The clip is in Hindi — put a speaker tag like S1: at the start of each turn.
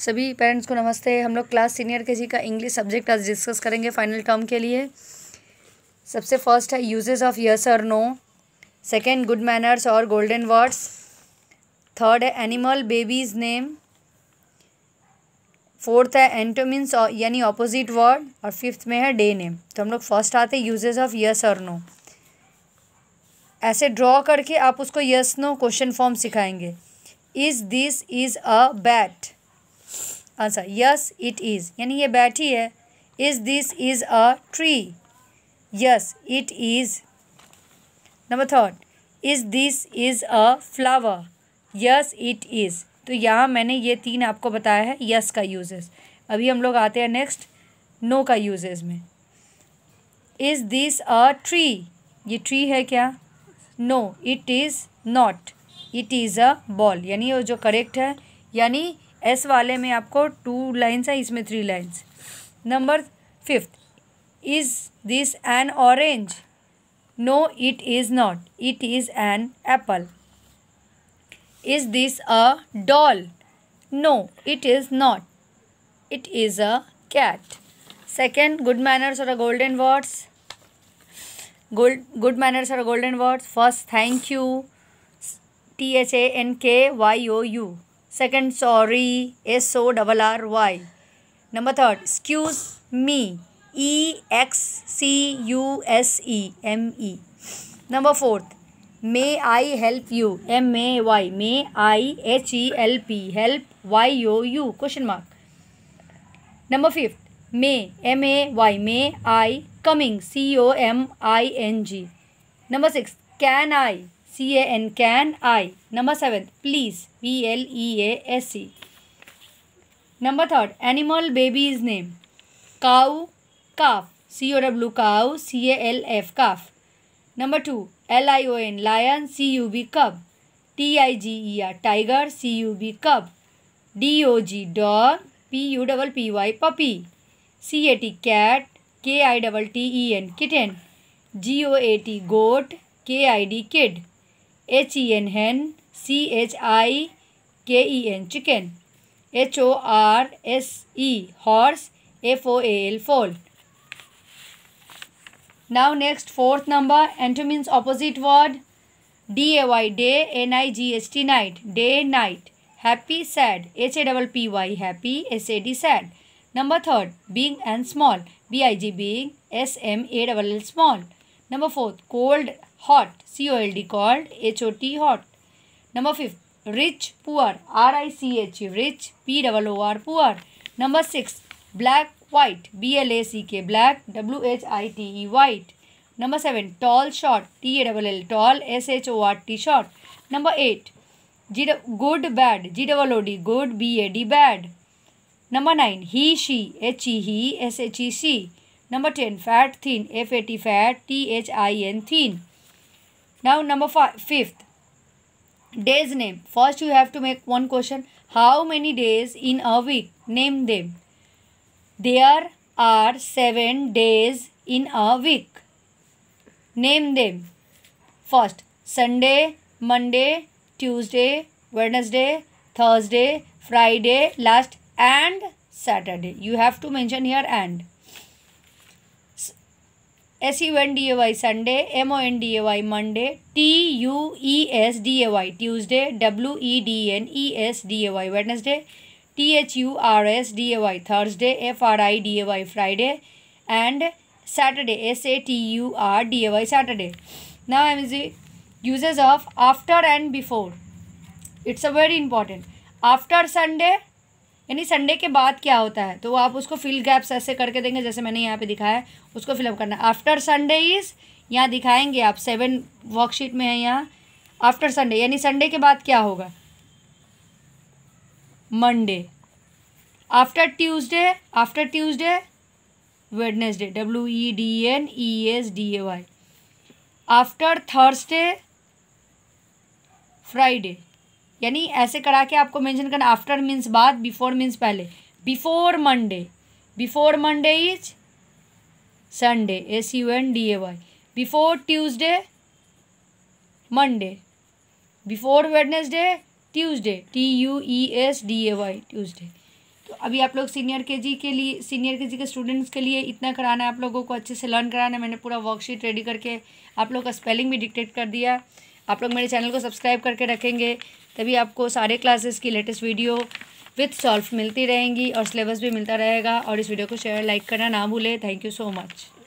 S1: सभी पेरेंट्स को नमस्ते हम लोग क्लास सीनियर के जी का इंग्लिश सब्जेक्ट आज डिस्कस करेंगे फाइनल टर्म के लिए सबसे फर्स्ट है यूजेज ऑफ यस और नो सेकेंड गुड मैनर्स और गोल्डन वर्ड्स थर्ड है एनिमल बेबीज़ नेम फोर्थ है एंटोमिन्स यानी ऑपोजिट वर्ड और फिफ्थ में है डे नेम तो हम लोग फर्स्ट आते हैं यूजेज ऑफ यस और नो ऐसे ड्रॉ करके आप उसको यस नो क्वेश्चन फॉर्म सिखाएंगे is this is a bat answer yes it is यानी ये बैठी है is this is a tree yes it is number third is this is a flower yes it is तो यहाँ मैंने ये तीन आपको बताया है यस yes का यूजेस अभी हम लोग आते हैं नेक्स्ट नो का यूजेस में इज़ दिस अ ट्री ये ट्री है क्या no it is not it is a ball यानी वो जो करेक्ट है यानी एस वाले में आपको टू लाइन्स हैं इसमें three lines number fifth is this an orange no it is not it is an apple is this a doll no it is not it is a cat second good manners और a golden words gold good manners और golden words first thank you T H A N K Y O U second sorry S O double R Y number third excuse me E X C you S E M E number fourth may I help you M A Y may I H E L P help Y O U question mark number fifth may M A Y may I coming C O M I N G number six can I C A N can I number seven please P L E A S E number third animal baby is name cow calf C O W cow C A L F calf number two L I O N lion C U B cub T I G E R tiger C U B cub D O G dog P U double P Y puppy C A T cat K I double T E N kitten G O A T goat K I D kid H E N hen, C H I K E N chicken, H O R S E horse, F O A L fall Now next fourth number antonyms opposite word D A Y day N I G H T night day night happy sad H A double P Y happy S A D sad. Number third big and small B I G big S M A double L small. Number fourth cold hot C O L D cold H O T hot number fifth rich poor R I C H rich P double O R poor number six black white B L A C K black W H I T E white number seven tall short T A double L tall S H O R T short number eight G D good bad G double O D good B A D bad number nine he she H E he S H E she Number 10, fat thin, F-A-T fat, T-H-I-N thin. Now number five, fifth, days name. First you have to make one question. How many days in a week? Name them. There are seven days in a week. Name them. First, Sunday, Monday, Tuesday, Wednesday, Thursday, Friday, last and Saturday. You have to mention here and. S U N D A Y Sunday, M O N D A Y Monday, T U E S D A Y Tuesday, W E D N E S D A Y Wednesday, T H U R S D A Y Thursday, F R I D A Y Friday, and Saturday, S A T U R D A Y Saturday. Now I am using uses of after and before. It's a very important. After Sunday, यानी संडे के बाद क्या होता है तो आप उसको फिल गैप्स ऐसे करके देंगे जैसे मैंने यहाँ पे दिखाया है उसको फिलअप करना आफ्टर संडे इज़ यहाँ दिखाएंगे आप सेवन वर्कशीट में है यहाँ आफ्टर संडे यानी संडे के बाद क्या होगा Monday after Tuesday after Tuesday Wednesday W E D N E S D A Y after Thursday Friday यानी ऐसे करा के आपको मेंशन करना आफ्टर मीन्स बाद बिफोर मीन्स पहले before Monday before Monday is Sunday S U N D A Y before Tuesday Monday before Wednesday Tuesday T U E S D A Y Tuesday तो अभी आप लोग सीनियर के जी के लिए सीनियर के जी के स्टूडेंट्स के लिए इतना कराना है आप लोगों को अच्छे से लर्न कराना है मैंने पूरा वर्कशीट रेडी करके आप लोग का स्पेलिंग भी डिक्टेट कर दिया आप लोग मेरे चैनल को सब्सक्राइब करके रखेंगे तभी आपको सारे क्लासेस की लेटेस्ट वीडियो विथ सॉल्व मिलती रहेंगी और सिलेबस भी मिलता रहेगा और इस वीडियो को शेयर लाइक करना ना भूलें थैंक यू सो मच